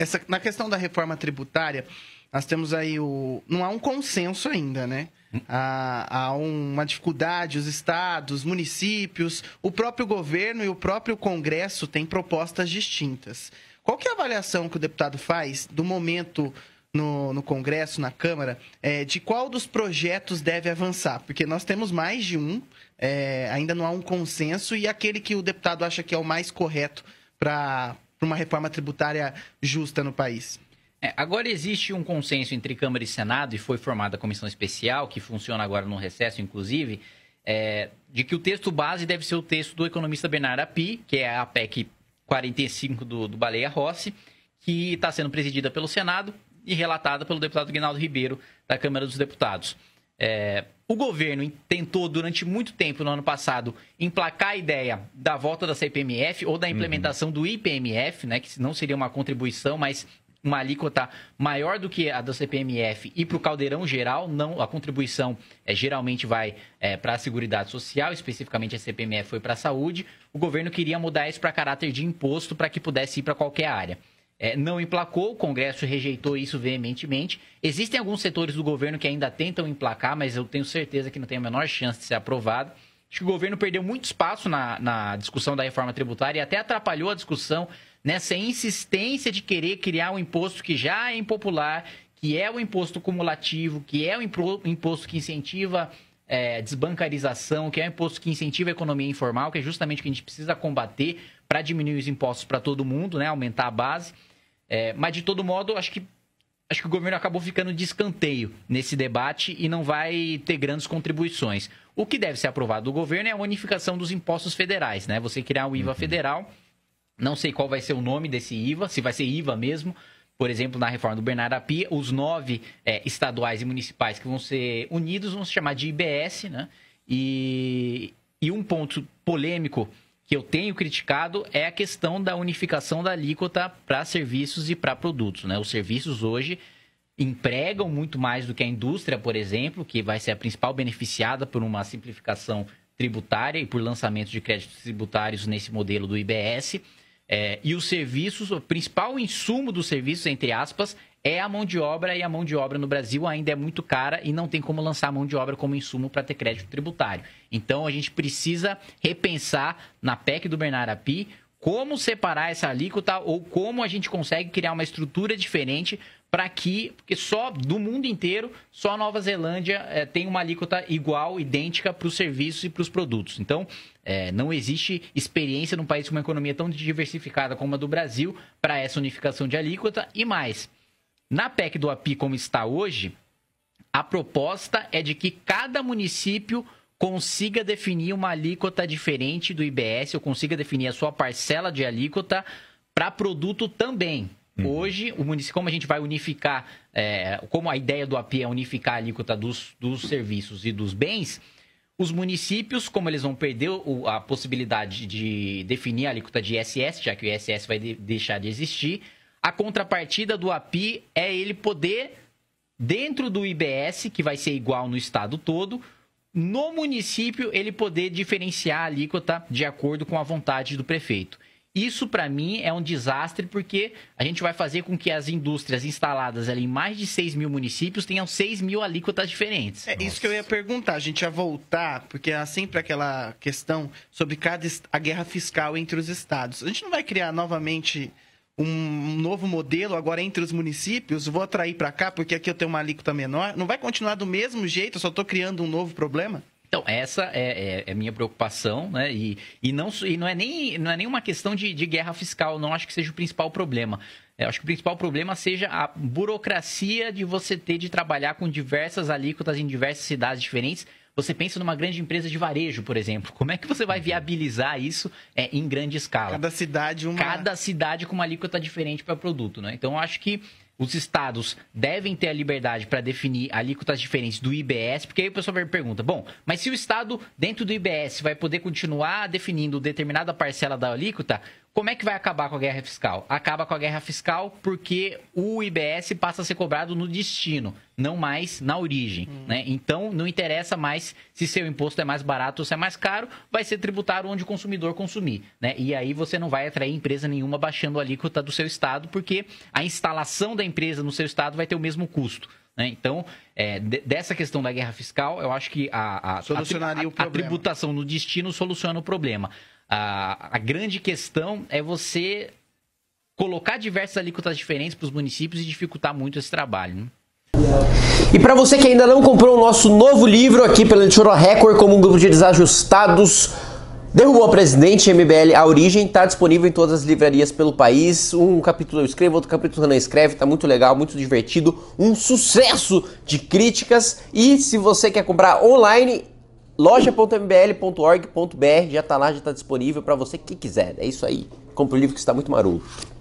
Essa, na questão da reforma tributária, nós temos aí o. Não há um consenso ainda, né? Hum. Há, há uma dificuldade, os estados, municípios, o próprio governo e o próprio Congresso têm propostas distintas. Qual que é a avaliação que o deputado faz do momento no, no Congresso, na Câmara, é, de qual dos projetos deve avançar? Porque nós temos mais de um, é, ainda não há um consenso, e aquele que o deputado acha que é o mais correto para para uma reforma tributária justa no país. É, agora existe um consenso entre Câmara e Senado, e foi formada a comissão especial, que funciona agora no recesso, inclusive, é, de que o texto base deve ser o texto do economista Bernardo Api, que é a PEC 45 do, do Baleia Rossi, que está sendo presidida pelo Senado e relatada pelo deputado Guinaldo Ribeiro, da Câmara dos Deputados. É, o governo tentou durante muito tempo no ano passado emplacar a ideia da volta da CPMF ou da uhum. implementação uhum. do IPMF, né, que não seria uma contribuição, mas uma alíquota maior do que a da CPMF e para o caldeirão geral, não a contribuição é, geralmente vai é, para a Seguridade Social, especificamente a CPMF foi para a saúde. O governo queria mudar isso para caráter de imposto para que pudesse ir para qualquer área é, não emplacou, o Congresso rejeitou isso veementemente. Existem alguns setores do governo que ainda tentam emplacar, mas eu tenho certeza que não tem a menor chance de ser aprovado. Acho que o governo perdeu muito espaço na, na discussão da reforma tributária e até atrapalhou a discussão nessa insistência de querer criar um imposto que já é impopular, que é o imposto cumulativo, que é o imposto que incentiva é, desbancarização, que é um imposto que incentiva a economia informal, que é justamente o que a gente precisa combater para diminuir os impostos para todo mundo, né, aumentar a base. É, mas, de todo modo, acho que, acho que o governo acabou ficando de escanteio nesse debate e não vai ter grandes contribuições. O que deve ser aprovado do governo é a unificação dos impostos federais, né? Você criar o IVA uhum. federal. Não sei qual vai ser o nome desse IVA, se vai ser IVA mesmo. Por exemplo, na reforma do Bernardo Apia, os nove é, estaduais e municipais que vão ser unidos vão se chamar de IBS, né? E, e um ponto polêmico que eu tenho criticado é a questão da unificação da alíquota para serviços e para produtos. Né? Os serviços hoje empregam muito mais do que a indústria, por exemplo, que vai ser a principal beneficiada por uma simplificação tributária e por lançamento de créditos tributários nesse modelo do IBS. É, e os serviços, o principal insumo dos serviços, entre aspas, é a mão de obra e a mão de obra no Brasil ainda é muito cara e não tem como lançar a mão de obra como insumo para ter crédito tributário. Então a gente precisa repensar na PEC do Bernardo Api como separar essa alíquota ou como a gente consegue criar uma estrutura diferente para que, porque só do mundo inteiro, só a Nova Zelândia é, tem uma alíquota igual, idêntica para os serviços e para os produtos. Então, é, não existe experiência num país com uma economia tão diversificada como a do Brasil para essa unificação de alíquota e mais. Na PEC do API como está hoje, a proposta é de que cada município consiga definir uma alíquota diferente do IBS ou consiga definir a sua parcela de alíquota para produto também. Uhum. Hoje, o município, como a gente vai unificar, é, como a ideia do API é unificar a alíquota dos, dos serviços e dos bens, os municípios, como eles vão perder o, a possibilidade de definir a alíquota de ISS, já que o ISS vai de, deixar de existir, a contrapartida do API é ele poder, dentro do IBS, que vai ser igual no estado todo, no município ele poder diferenciar a alíquota de acordo com a vontade do prefeito. Isso para mim é um desastre porque a gente vai fazer com que as indústrias instaladas ali em mais de 6 mil municípios tenham 6 mil alíquotas diferentes. É Nossa. isso que eu ia perguntar, a gente ia voltar, porque há sempre aquela questão sobre cada a guerra fiscal entre os estados. A gente não vai criar novamente um novo modelo agora entre os municípios, vou atrair para cá porque aqui eu tenho uma alíquota menor, não vai continuar do mesmo jeito, eu só estou criando um novo problema? Então, essa é, é, é, minha preocupação, né? E, e, não, e não, é nem, não é nem uma questão de, de guerra fiscal, não acho que seja o principal problema. Eu acho que o principal problema seja a burocracia de você ter de trabalhar com diversas alíquotas em diversas cidades diferentes. Você pensa numa grande empresa de varejo, por exemplo. Como é que você vai uhum. viabilizar isso é, em grande escala? Cada cidade uma. Cada cidade com uma alíquota diferente para produto, né? Então, eu acho que os estados devem ter a liberdade para definir alíquotas diferentes do IBS, porque aí o pessoal me pergunta, bom, mas se o estado dentro do IBS vai poder continuar definindo determinada parcela da alíquota, como é que vai acabar com a guerra fiscal? Acaba com a guerra fiscal porque o IBS passa a ser cobrado no destino, não mais na origem. Hum. Né? Então, não interessa mais se seu imposto é mais barato ou se é mais caro, vai ser tributado onde o consumidor consumir. Né? E aí você não vai atrair empresa nenhuma baixando a alíquota do seu estado, porque a instalação da empresa no seu estado vai ter o mesmo custo. Né? Então, é, dessa questão da guerra fiscal, eu acho que a, a, a, a, a tributação no destino soluciona o problema. A, a grande questão é você colocar diversas alíquotas diferentes para os municípios e dificultar muito esse trabalho. Né? E para você que ainda não comprou o nosso novo livro aqui pela Editora Record, como um grupo de desajustados, derrubou o presidente MBL A Origem, está disponível em todas as livrarias pelo país. Um capítulo eu escrevo, outro capítulo não escreve, está muito legal, muito divertido, um sucesso de críticas. E se você quer comprar online, loja.mbl.org.br já está lá, já está disponível para você que quiser. É isso aí. Compre o livro que está muito maroto.